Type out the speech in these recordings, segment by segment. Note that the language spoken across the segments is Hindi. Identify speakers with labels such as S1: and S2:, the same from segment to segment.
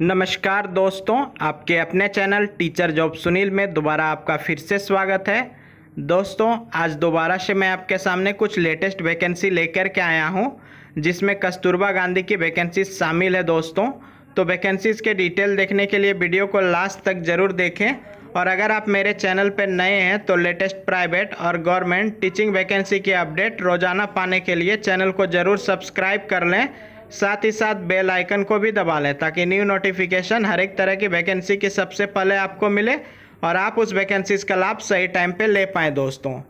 S1: नमस्कार दोस्तों आपके अपने चैनल टीचर जॉब सुनील में दोबारा आपका फिर से स्वागत है दोस्तों आज दोबारा से मैं आपके सामने कुछ लेटेस्ट वैकेंसी लेकर के आया हूं जिसमें कस्तूरबा गांधी की वैकेंसी शामिल है दोस्तों तो वैकेंसीज़ के डिटेल देखने के लिए वीडियो को लास्ट तक ज़रूर देखें और अगर आप मेरे चैनल पर नए हैं तो लेटेस्ट प्राइवेट और गवर्नमेंट टीचिंग वैकेंसी की अपडेट रोज़ाना पाने के लिए चैनल को ज़रूर सब्सक्राइब कर लें साथ ही साथ बेल आइकन को भी दबा लें ताकि न्यू नोटिफिकेशन हर एक तरह की वैकेंसी की सबसे पहले आपको मिले और आप उस वैकेंसीज का लाभ सही टाइम पे ले पाएँ दोस्तों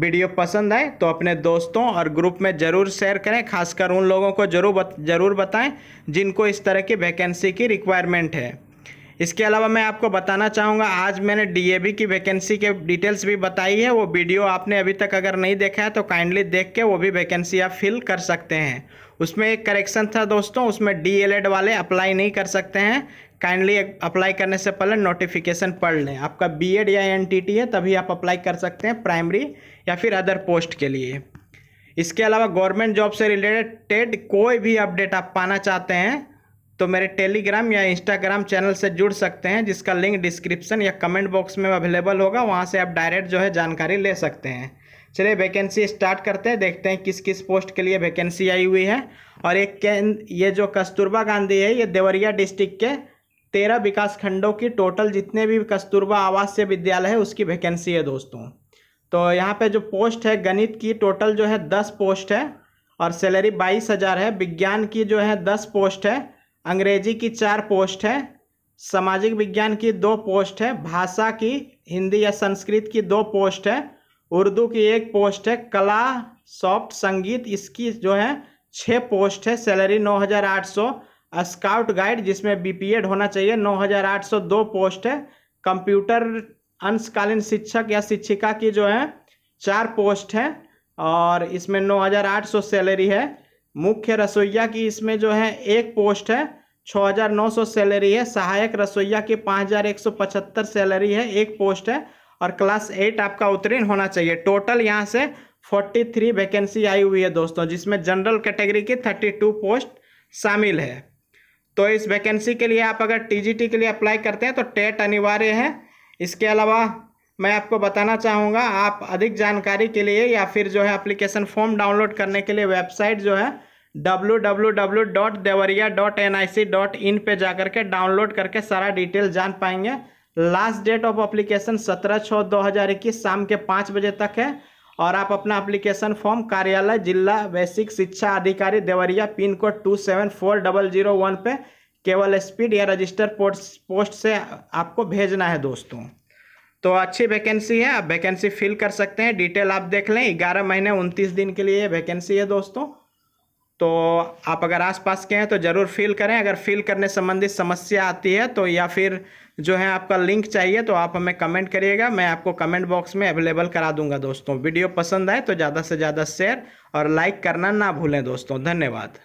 S1: वीडियो पसंद आए तो अपने दोस्तों और ग्रुप में ज़रूर शेयर करें खासकर उन लोगों को जरूर बत, जरूर बताएँ जिनको इस तरह की वैकेंसी की रिक्वायरमेंट है इसके अलावा मैं आपको बताना चाहूँगा आज मैंने डी की वैकेंसी के डिटेल्स भी बताई है वो वीडियो आपने अभी तक अगर नहीं देखा है तो काइंडली देख के वो भी वैकेंसी आप फिल कर सकते हैं उसमें एक करेक्शन था दोस्तों उसमें डी वाले अप्लाई नहीं कर सकते हैं काइंडली अप्लाई करने से पहले नोटिफिकेशन पढ़ लें आपका बी या एन है तभी आप अप्लाई कर सकते हैं प्राइमरी या फिर अदर पोस्ट के लिए इसके अलावा गवर्नमेंट जॉब से रिलेटेड कोई भी अपडेट आप पाना चाहते हैं तो मेरे टेलीग्राम या इंस्टाग्राम चैनल से जुड़ सकते हैं जिसका लिंक डिस्क्रिप्शन या कमेंट बॉक्स में अवेलेबल होगा वहाँ से आप डायरेक्ट जो है जानकारी ले सकते हैं चलिए वैकेंसी स्टार्ट करते हैं देखते हैं किस किस पोस्ट के लिए वैकेंसी आई हुई है और एक ये जो कस्तूरबा गांधी है ये देवरिया डिस्ट्रिक्ट के तेरह विकास खंडों की टोटल जितने भी कस्तूरबा आवासीय विद्यालय है उसकी वैकेंसी है दोस्तों तो यहाँ पे जो पोस्ट है गणित की टोटल जो है दस पोस्ट है और सैलरी बाईस हज़ार है विज्ञान की जो है दस पोस्ट है अंग्रेजी की चार पोस्ट है सामाजिक विज्ञान की दो पोस्ट है भाषा की हिंदी या संस्कृत की दो पोस्ट है उर्दू की एक पोस्ट है कला सॉफ्ट संगीत इसकी जो है छः पोस्ट है सैलरी नौ हज़ार आठ सौ स्काउट गाइड जिसमें बी होना चाहिए नौ हज़ार आठ सौ दो पोस्ट है कंप्यूटर अंशकालीन शिक्षक या शिक्षिका की जो है चार पोस्ट है और इसमें नौ हज़ार आठ सौ सैलरी है मुख्य रसोईया की इसमें जो है एक पोस्ट है 6,900 सैलरी है सहायक रसोईया की 5,175 सैलरी है एक पोस्ट है और क्लास एट आपका उत्तीर्ण होना चाहिए टोटल यहाँ से 43 वैकेंसी आई हुई है दोस्तों जिसमें जनरल कैटेगरी की 32 पोस्ट शामिल है तो इस वैकेंसी के लिए आप अगर टी के लिए अप्लाई करते हैं तो टेट अनिवार्य है इसके अलावा मैं आपको बताना चाहूँगा आप अधिक जानकारी के लिए या फिर जो है एप्लीकेशन फॉर्म डाउनलोड करने के लिए वेबसाइट जो है इन पे जाकर के डाउनलोड करके सारा डिटेल जान पाएंगे लास्ट डेट ऑफ अप्लीकेशन सत्रह छः दो हज़ार इक्कीस शाम के पाँच बजे तक है और आप अपना अप्लीकेशन फॉर्म कार्यालय जिला वैश्विक शिक्षा अधिकारी Deoria pin code two seven four double zero one पर केवल स्पीड या रजिस्टर पोस्ट से आपको भेजना है दोस्तों तो अच्छी वैकेंसी है आप वैकेंसी फिल कर सकते हैं डिटेल आप देख लें ग्यारह महीने उनतीस दिन के लिए वैकेंसी है दोस्तों तो आप अगर आसपास के हैं तो ज़रूर फिल करें अगर फिल करने संबंधित समस्या आती है तो या फिर जो है आपका लिंक चाहिए तो आप हमें कमेंट करिएगा मैं आपको कमेंट बॉक्स में अवेलेबल करा दूंगा दोस्तों वीडियो पसंद आए तो ज़्यादा से ज़्यादा शेयर और लाइक करना ना भूलें दोस्तों धन्यवाद